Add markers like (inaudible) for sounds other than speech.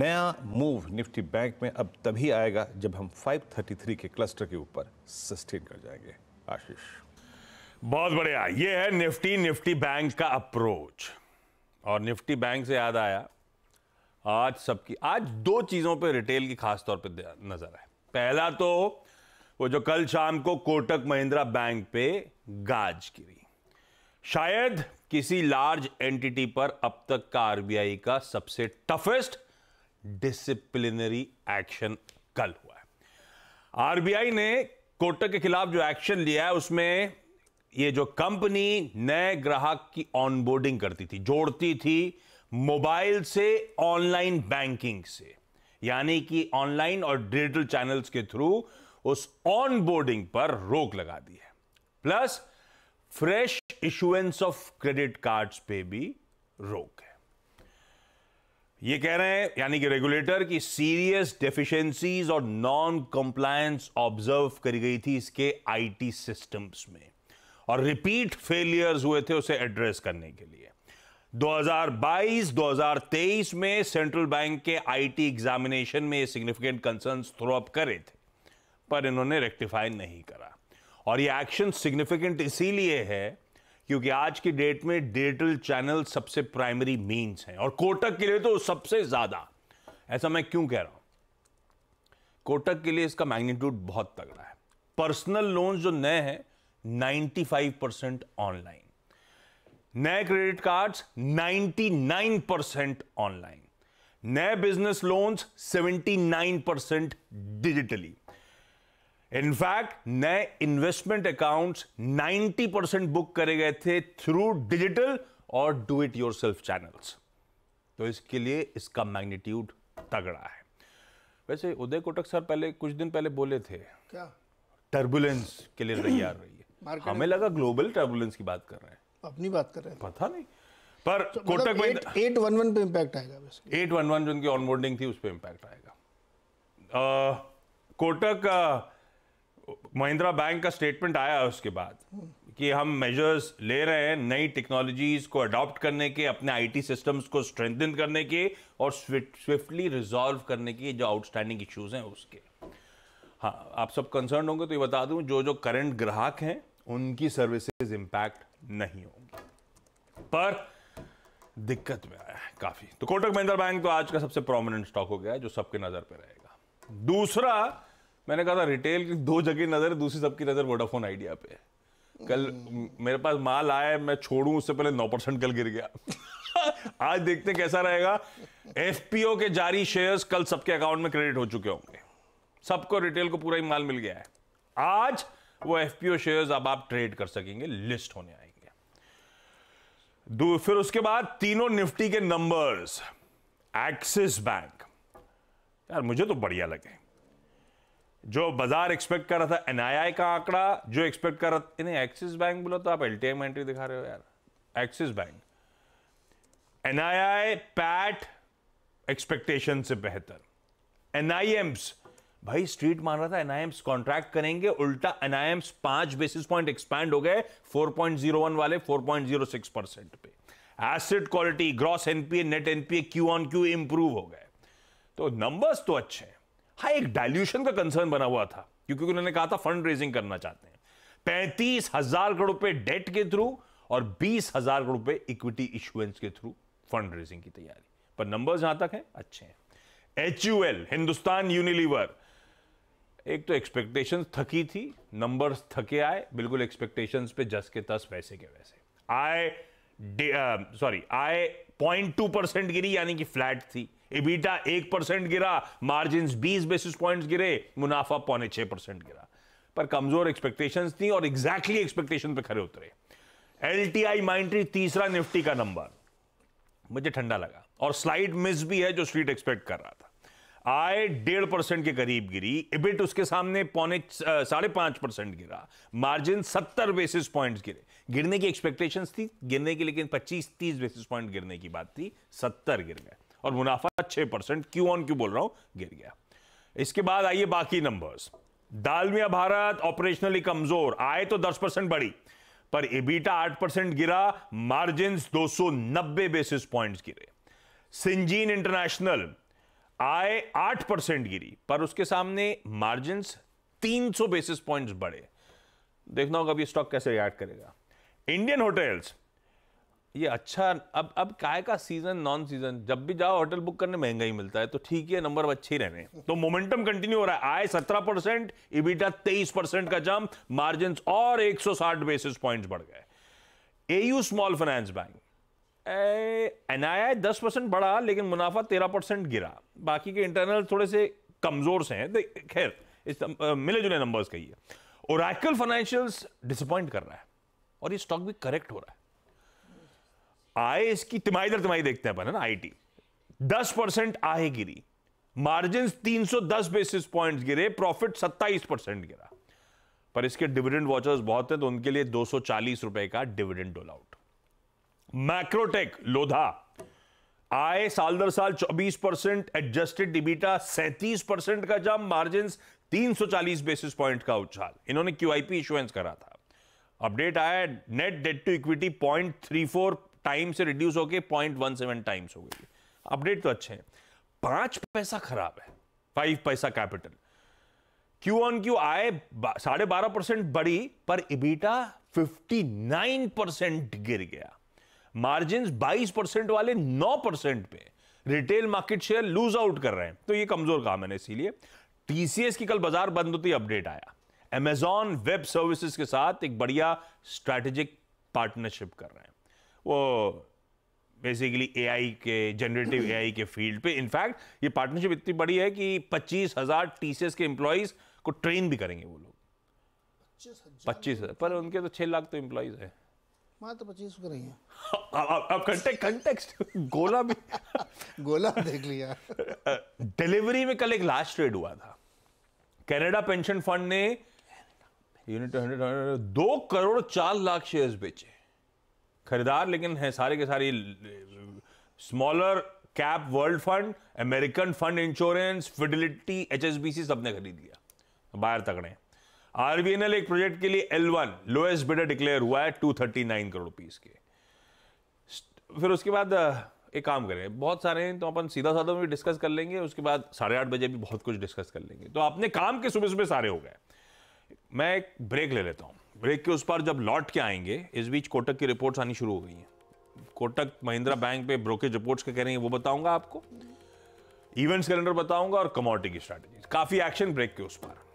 नया move Nifty bank में अब तभी आएगा जब हम 533 के क्लस्टर के ऊपर सस्टेन कर जाएंगे आशीष बहुत बढ़िया ये है निफ्टी निफ्टी बैंक का अप्रोच और निफ्टी बैंक से याद आया आज सबकी आज दो चीज़ों पे रिटेल की खास तौर पे नज़र है पहला तो वो जो कल शाम को कोटक महिंद्रा बैंक पे गाज गिरी शायद किसी लार्ज एंटिटी पर अब तक का आरबीआई का सबसे टफेस्ट डिसिप्लिनरी एक्शन कल हुआ है आरबीआई ने कोटक के खिलाफ जो एक्शन लिया है उसमें ये जो कंपनी नए ग्राहक की ऑनबोर्डिंग करती थी जोड़ती थी मोबाइल से ऑनलाइन बैंकिंग से यानी कि ऑनलाइन और डिजिटल चैनल्स के थ्रू उस ऑनबोर्डिंग पर रोक लगा दी है plus fresh issuances of credit cards पे भी रोक है ये कह रहे हैं यानी कि रेगुलेटर की सीरियस डेफिशिएंसीज और नॉन कंप्लायंस ऑब्जर्व करी गई थी इसके आईटी सिस्टम्स में और रिपीट फेलियर्स हुए थे उसे एड्रेस करने के लिए 2022-2023 में सेंट्रल बैंक के आईटी एग्जामिनेशन में सिग्निफिकेंट कंसर्न्स थ्रो अप करे थे पर इन्होंने रेक्टिफाई नहीं करा और ये एक्शन सिग्निफिकेंट इसीलिए है क्योंकि आज की डेट में डिजिटल चैनल सबसे प्राइमरी मीन्स हैं और कोटक के लिए तो सबसे ज़्यादा ऐसा मैं क्यों कह रहा हूं कोटक के लिए इसका मैग्नीट्यूड बहुत तगड़ा है पर्सनल लोन जो नए हैं 95 परसेंट ऑनलाइन नए क्रेडिट कार्ड्स 99 परसेंट ऑनलाइन नए business loans 79 percent digitally in fact नए इन्वेस्टमेंट अकाउंट्स 90 परसेंट बुक करे गए थे थ्रू डिजिटल और do it yourself channels तो इसके लिए इसका मैग्नीट्यूड तगड़ा है वैसे उदय कोटक सर पहले कुछ दिन पहले बोले थे क्या टर्बुलेंस के लिए तैयार रही है हमें लगा ग्लोबल टर्बुलेंस की बात कर रहे हैं अपनी बात कर रहे हैं पता नहीं पर तो मतलब कोटक मतलब एट वन वन पे इम्पैक्ट आएगा एट वन वन जो उनकी ऑनबोर्डिंग थी उस पर इम्पैक्ट आएगा आ, कोटक महिंद्रा बैंक का स्टेटमेंट आया है उसके बाद कि हम मेजर्स ले रहे हैं नई टेक्नोलॉजीज को अडॉप्ट करने के अपने आईटी सिस्टम्स को स्ट्रेंथन करने के और स्विफ्टली रिजॉल्व करने के जो आउटस्टैंडिंग इश्यूज हैं उसके हाँ आप सब कंसर्न होंगे तो ये बता दूं जो जो करंट ग्राहक हैं उनकी सर्विसेज इम्पैक्ट नहीं होंगी पर दिक्कत में आया है काफ़ी तो कोटक महिंद्रा बैंक तो आज का सबसे प्रोमिनेंट स्टॉक हो गया है जो सबके नज़र पर रहेगा दूसरा मैंने कहा था रिटेल की दो जगह नज़र दूसरी सबकी नज़र वोडाफोन आइडिया पे कल मेरे पास माल आया मैं छोड़ू उससे पहले नौ परसेंट कल गिर गया (laughs) आज देखते कैसा रहेगा एफपीओ के जारी शेयर्स कल सबके अकाउंट में क्रेडिट हो चुके होंगे सबको रिटेल को पूरा ही माल मिल गया है आज वो एफपीओ शेयर्स अब आप ट्रेड कर सकेंगे लिस्ट होने आएंगे फिर उसके बाद तीनों निफ्टी के नंबर्स एक्सिस बैंक यार मुझे तो बढ़िया लगे जो बाजार एक्सपेक्ट कर रहा था एनआईआई का आंकड़ा जो एक्सपेक्ट कर रहा था एक्सिस बैंक बोलो तो आप एल एंट्री दिखा रहे हो यार Axis bank NII PAT expectation से बेहतर एनआईएम्स भाई स्ट्रीट मान रहा था एनआईएम्स कॉन्ट्रैक्ट करेंगे उल्टा एनआईएम्स पांच बेसिस पॉइंट एक्सपैंड हो गए 4.01 वाले 4.06 परसेंट पे asset quality gross NPA net NPA Q on Q improve हो गए तो नंबर्स तो अच्छे हैं हाँ एक डायल्यूशन का कंसर्न बना हुआ था क्योंकि उन्होंने कहा था फंड रेजिंग करना चाहते हैं पैंतीस हजार करोड़ रुपए डेट के थ्रू और बीस हजार करोड़ रुपए इक्विटी इश्यूएंस के थ्रू फंड रेजिंग की तैयारी पर नंबर्स जहां तक हैं अच्छे हैं एच हिंदुस्तान यूनिलीवर एक तो एक्सपेक्टेशन थकी थी नंबर्स थके आए बिल्कुल एक्सपेक्टेशन पे जस के तस वैसे के वैसे आय सॉरी आय पॉइंट टू परसेंट गिरी यानी कि फ्लैट थी एबीटा एक परसेंट गिरा मार्जिन बीस बेसिस पॉइंट गिरे मुनाफा पौने छह परसेंट गिरा पर कमजोर एक्सपेक्टेशन थी और एग्जैक्टली exactly एक्सपेक्टेशन पे खड़े उतरे एल टी आई माइंट्री तीसरा निफ्टी का नंबर मुझे ठंडा लगा और स्लाइड मिस भी है जो स्ट्रीट एक्सपेक्ट कर रहा था आय डेढ़ परसेंट के करीब गिरी इबिट उसके सामने पौने साढ़े पांच परसेंट गिरा मार्जिन सत्तर बेसिस पॉइंट गिरे गिरने की एक्सपेक्टेशन थी गिरने की लेकिन पच्चीस तीस बेसिस पॉइंट गिरने की बात थी सत्तर गिर गए और मुनाफा छह परसेंट क्यू ऑन क्यू बोल रहा हूं गिर गया इसके बाद आइए बाकी नंबर्स दालमिया भारत ऑपरेशनली कमजोर आए तो दस परसेंट बढ़ी पर एबीटा आठ परसेंट गिरा मार्जिन दो सौ नब्बे बेसिस पॉइंट गिरे सिंजीन इंटरनेशनल आए आठ परसेंट गिरी पर उसके सामने मार्जिन तीन सौ बेसिस पॉइंट बढ़े देखना होगा स्टॉक कैसे रिएक्ट करेगा इंडियन होटल्स ये अच्छा अब अब काय का सीजन नॉन सीजन जब भी जाओ होटल बुक करने महंगा ही मिलता है तो ठीक है नंबर अच्छे ही रहने तो मोमेंटम कंटिन्यू हो रहा है आय 17 परसेंट इबिटा 23 परसेंट का जम मार्जिन और 160 बेसिस पॉइंट्स बढ़ गए AU small finance bank N I I दस परसेंट बढ़ा लेकिन मुनाफा तेरह परसेंट गिरा बाकी के इंटरनल थोड़े से कमजोर से हैं तो खैर इस मिले जुले नंबर्स कहिए ओराकल फाइनेंशियल्स डिसअपॉइंट कर रहा है और ये स्टॉक भी करेक्ट हो रहा है आय इसकी तिमाही दर तिमाही देखते हैं अपन है ना आईटी 10 परसेंट आय गिरी मार्जिन 310 बेसिस पॉइंट्स गिरे प्रॉफिट 27 परसेंट गिरा पर इसके डिविडेंड वॉचर्स बहुत हैं तो उनके लिए 240 रुपए का डिविडेंड डोल आउट मैक्रोटेक लोधा आय साल दर साल 24 परसेंट एडजस्टेड डिबिटा 37 परसेंट का जब मार्जिन 340 बेसिस पॉइंट का उछाल इन्होंने क्यूआईपी इश्योरेंस करा था अपडेट आया net debt to equity point three four time से रिड्यूस होके पॉइंट वन सेवन टाइम्स हो गई अपडेट तो अच्छे हैं पांच पैसा खराब है फाइव पैसा कैपिटल क्यू ऑन क्यू आए साढ़े बारह परसेंट बढ़ी पर इबीटा फिफ्टी नाइन परसेंट गिर गया मार्जिन बाईस परसेंट वाले नौ परसेंट पे retail market share lose out कर रहे हैं तो ये कमजोर काम है इसीलिए टीसीएस की कल बाजार बंद होती अपडेट आया एमेजॉन वेब सर्विसेज के साथ एक बढ़िया स्ट्रैटेजिक पार्टनरशिप कर रहे हैं वो बेसिकली एआई के जनरेटिव एआई के फील्ड पे इनफैक्ट ये पार्टनरशिप इतनी बड़ी है कि पच्चीस हज़ार टी के एम्प्लॉयज़ को ट्रेन भी करेंगे वो लोग पच्चीस हज़ार पर उनके तो छह लाख तो एम्प्लॉयज़ है तो पच्चीस कर रही हूँ कंटेक्ट कंटेक्स्ट गोला भी (laughs) गोला देख लिया डिलीवरी में कल एक लास्ट ट्रेड हुआ था कैनेडा पेंशन फंड ने यूनिट हंड्रेड दो करोड़ चार लाख शेयर्स बेचे खरीदार लेकिन है सारे के सारे smaller cap world fund American fund insurance Fidelity H सबने खरीद लिया बाहर तकड़े आरबीएनएल एक प्रोजेक्ट के लिए L one lowest bidder declare हुआ है two thirty nine crore rupees के फिर उसके बाद एक काम करें बहुत सारे हैं तो अपन सीधा साधा में भी डिस्कस कर लेंगे उसके बाद साढ़े आठ बजे भी बहुत कुछ डिस्कस कर लेंगे तो अपने काम के सुबह सुबह सारे हो गए मैं एक ब्रेक ले लेता हूँ ब्रेक के उस पर जब लौट के आएंगे इस बीच कोटक की रिपोर्ट्स आनी शुरू हो गई हैं कोटक महिंद्रा बैंक पे ब्रोकेज रिपोर्ट्स क्या कह रहे हैं वो बताऊंगा आपको इवेंट्स कैलेंडर बताऊंगा और कमोडिटी की स्ट्रैटेजी काफी एक्शन ब्रेक के उस पर